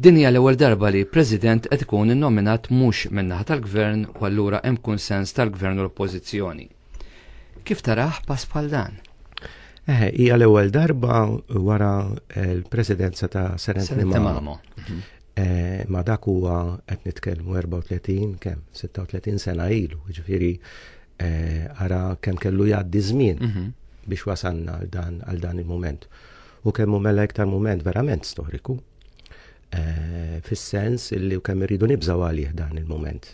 Din hija l-ewwel darba li President qed ikun innominat mhux min-naħa tal-Gvern u allura hemm kunsens tal-Gvern u l-Oppożizzjoni. Kif taraħ pass bħal dan? Eh, hija l-ewwel darba wara l-presidenza ta' Senet Mamo. Mhm. Eh, ma dak huwa qed nitkellmu 34 kemm 36 sena ilu, jiġifieri eh, ara kemm kellu jgħaddi żmien mhm. biex wasanna għal dan il-moment. U kemm mela iktar moment verament storiku Eh, fis-sens illi u kemm irridu nibżaw għalih dan il-moment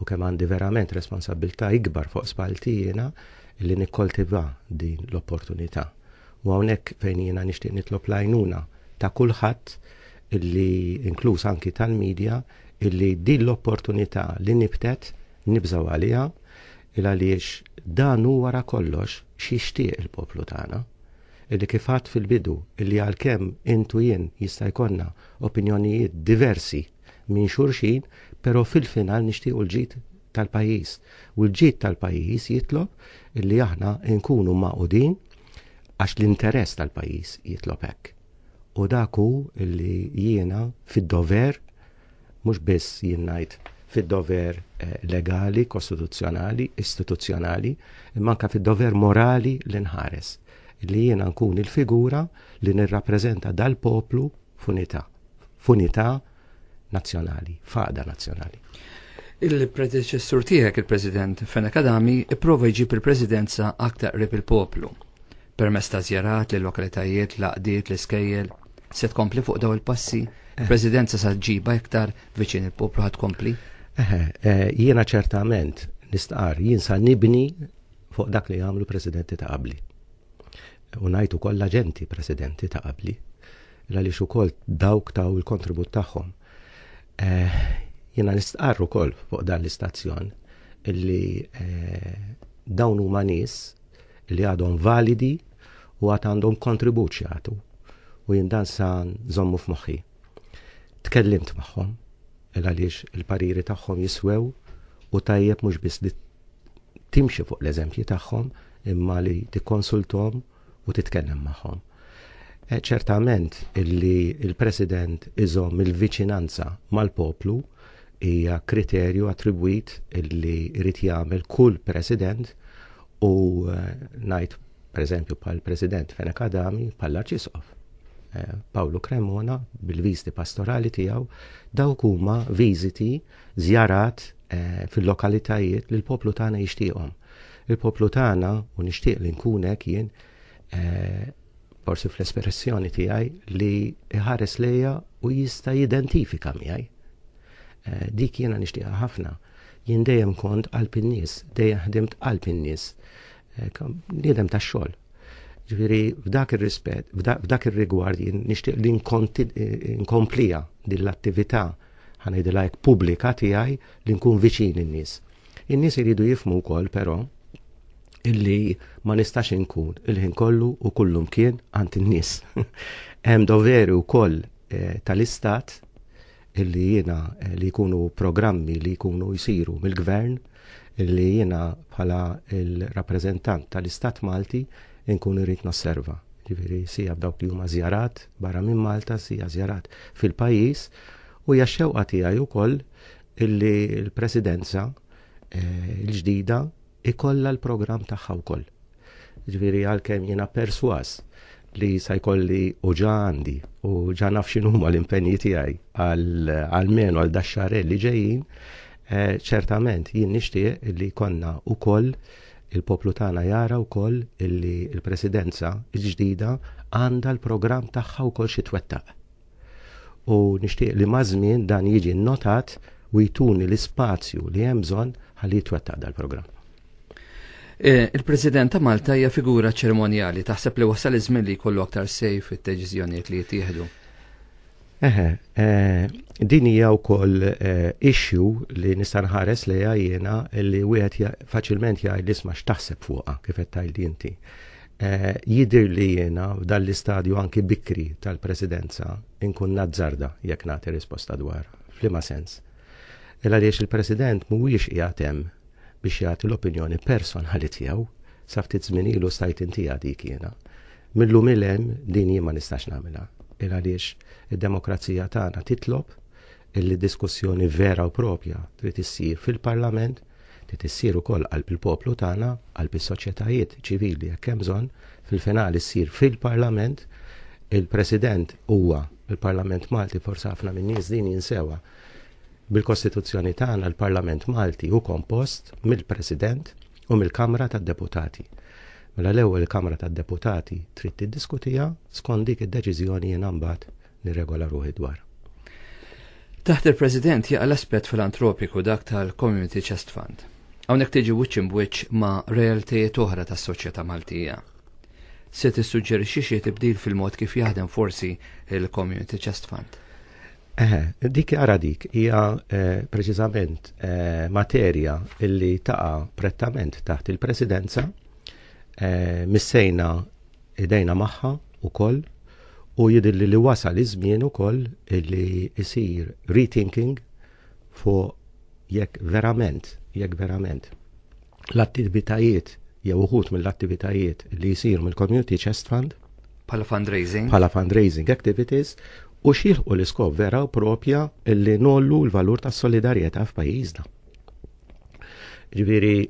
u kemm għandi verament responsabilità ikbar fuq spaltijina illi nikkoltiva din l-opportunità. U hawnhekk fejn jiena nixtieq nitlob lajnuna ta' kulħadd illi inkluż anki tal-medja illi din l-opportunità li nibtet nibżaw għaliha il għaliex dan huwa wara kollox xixtieq il-poplu tagħna illi kifat fil-bidu illi għal-kem intu jien jista' jkollna opinjonijiet diversi minn xurxin, pero fil-final nixtiequ l-ġit tal-pajis. U l-ġit tal-pajis jitlob illi aħna nkunu maqudin għax l-interess tal-pajis jitlob hekk. U daku illi jiena fid-dover, mhux biss jinnajt fil fid-dover eh, legali, kostituzzjonali, istituzzjonali, imma anka fid-dover morali l-inħares li jiena nkun il-figura li nirrappreżenta dal-poplu funità, funità nazzjonali, faqda nazzjonali. Il-predeċessur tiegħek il-President Kadami ipprova jġib il-Presidenza aktar rib il-poplu. Permess ta' zjarat li lokalitajiet, laqdiet, l-iskejjel, se tkompli fuq daw il-passi, eh. il-Presidenza sa' ġiba iktar viċin il-poplu ħad kompli? Eh, eh, jiena ċertament nistqar, jien sa' nibni fuq dak li għamlu Presidenti ta' qabli unajtu koll aġenti presidenti ta' qabli, għaliex eh, ukoll dawk taw il-kontribut tagħhom. Jiena nistqarru koll fuq dan l-istazzjon illi eh, dawn huma nies li għadhom validi u għad għandhom kontribut jagħtu u jindan san zommu f'moħħi. Tkellimt magħhom għaliex il-pariri tagħhom jiswew u tajjeb mhux biss li timxi fuq l-eżempji tagħhom imma li tikkonsultom u titkellem magħhom. E, ċertament illi il-President iżom il-viċinanza mal-poplu hija kriterju attribwit illi jrid jagħmel kull President u e, ngħid pereżempju pal-President Fenek Adami pal-Arċisqof. E, Paolo Cremona bil-viziti pastorali tiegħu dawk huma viżiti żjarat fil-lokalitajiet li l-poplu tagħna jixtieqhom. Il-poplu tagħna u nixtieq li nkunek jien Eh, forsi fl-espressjoni tiegħi li ħares leja u jista' jidentifika miegħi. Eh, dik jiena nixtieqha ħafna. Jien dejjem kont qalb in-nies, dejjem ħdimt qalb in-nies. Eh, Niedem tax-xogħol. Ġifieri f'dak ir-rispett, f'dak ir-rigward jien nixtieq li nkomplija din l-attività ħanejdilha pubblika tiegħi li nkun viċin in-nies. In-nies iridu jifmu wkoll però illi ma nistax inkun il-ħin kollu u kullum kien għant in-nies. Hemm doveri wkoll koll eh, tal-istat illi jiena eh, li jkunu programmi li jkunu jsiru mill-gvern illi jiena bħala il-rappreżentant tal-istat Malti nkun irrit nosserva. Ġifieri sija b'dawk li huma żjarat barra minn Malta si żjarat fil-pajjiż u hija xewqa tiegħi wkoll illi l-presidenza eh, il-ġdida ikolla l-program tagħha wkoll. Ġviri għalkemm jiena perswas li sa jkolli u għandi u ġa naf x'inhuma l-impenji tiegħi għal-menu għal daxxarelli li ġejjin, eh, ċertament jien nixtieq li konna koll il-poplu tagħna jara wkoll illi il-presidenza ġdida għandha l-programm tagħha wkoll xi twettaq. U nixtieq li mażmien dan jiġi notat u jtuni l-ispazju li hemm bżonn ħalli dal-programm. Eh, Il-President ta' Malta hija figura ċerimonjali taħseb li wasal iż-żmien li jkollu aktar sej fit-deċiżjonijiet li jittieħdu. Eħe, eh, din hija wkoll eh, issue li nista' nħares li jiena li wieħed faċilment jgħid li isma' x'taħseb fuqha kif qed tgħid inti. Jidir li jiena f'dan l-istadju anki bikri tal-presidenza inkun nazzarda jekk nagħti risposta dwar. f'liema sens. Illa għaliex il-president mhuwiex qiegħed hemm biex jagħti l-opinjoni personali tiegħu sa ftit żmien ilu stajt inti dik jiena. Millu milhem din jien ma nistax namela. Il għaliex id-demokrazija tagħna titlob illi diskussjoni vera u propja trid issir fil-Parlament, trid issir ukoll qalb il-poplu tagħna, qalb is-soċjetajiet ċivili jekk hemm bżonn, fil-finali ssir fil-Parlament, il-President huwa il-Parlament Malti forsa ħafna min nies din jinsewa Bil-Kostituzzjoni tagħna l-Parlament Malti u kompost mill-President u mill-Kamra tad-Deputati. Mela l-ewwel Kamra tad-Deputati trid tiddiskutija skont dik id-deċiżjoni jien mbagħad nirregola ruħi dwar. Taħt il-President jaqa l-aspett filantropiku dak tal-Community Chest Fund. Hawnhekk tiġi wiċċ imwiċċ ma' realtijiet oħra tas-soċjetà Maltija. Se tissuġġerixxi xi tibdil fil-mod kif jaħdem forsi il-Community Chest Fund. Eh, dik ara dik hija eh, preċiżament eh, materja illi taqa prettament taħt il-presidenza eh, missejna idejna maħħa u koll u jidilli li wasal iż-żmien ukoll illi isir rethinking fuq jekk verament, jekk verament l-attivitajiet jew uħut mill-attivitajiet li jisir mill-community chest fund Pala fundraising. Pala fundraising activities u u l-iskop vera u propja li nollu l-valur ta' solidarieta f'pajjiżna. Ġviri,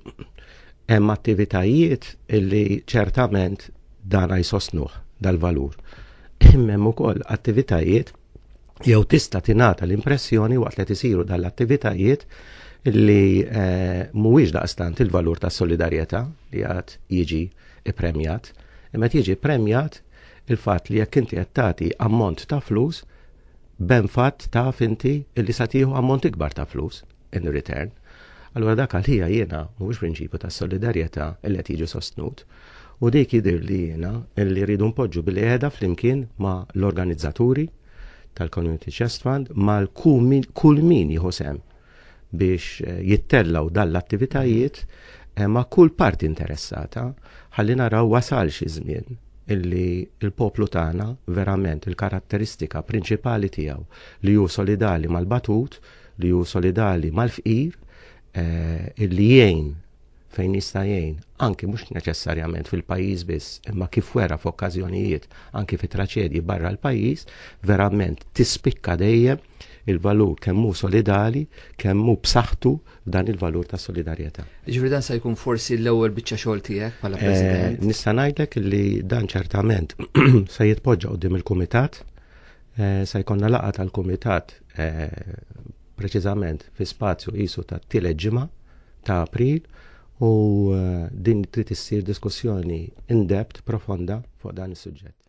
hemm attivitajiet illi ċertament dana jsosnuh dal-valur. Immem ukoll attivitajiet jew tista' tingħata l-impressjoni waqt li tisiru dal-attivitajiet li eh, mhuwiex daqstant il-valur ta' solidarjetà li għad jiġi premjat, imma jiġi premjat il-fatt li jekk inti qed tagħti ammont ta' flus, ben ta' finti inti li satiħu ammont ikbar ta' flus in return. Allura dak għal għalija jiena mhuwiex prinċipju ta' solidarjetà li qed sostnut. U dik jidir li jiena li rridu npoġġu billi qiegħda flimkien ma' l-organizzaturi tal-Community Chest Fund mal kull min jħosem biex eh, jittellaw dall-attivitajiet eh, ma' kull parti interessata ħalli naraw wasal xi żmien illi il-poplu tagħna verament il-karatteristika prinċipali tiegħu li hu solidali mal-batut, li hu solidali mal-fqir, eh, illi jgħin fejn jista' anki mhux neċessarjament fil-pajjiż biss, imma kif wera f'okkażjonijiet anki fi traċedji barra l-pajjiż, verament tispikka dejjem il-valur kemm hu solidali, kemm hu b'saħħtu dan il-valur ta' solidarjetà. Ġifri dan sa jkun forsi l-ewwel biċċa xogħol tiegħek bħala eh, President. Nista' ngħidlek li dan ċertament se jitpoġġa qudiem il-kumitat, eh, se jkollna laqgħa tal-kumitat eh, preċizament fi spazju qisu ta' tile ġimgħa ta' april u eh, din trid issir diskussjoni in-dept profonda fuq dan is-suġġett.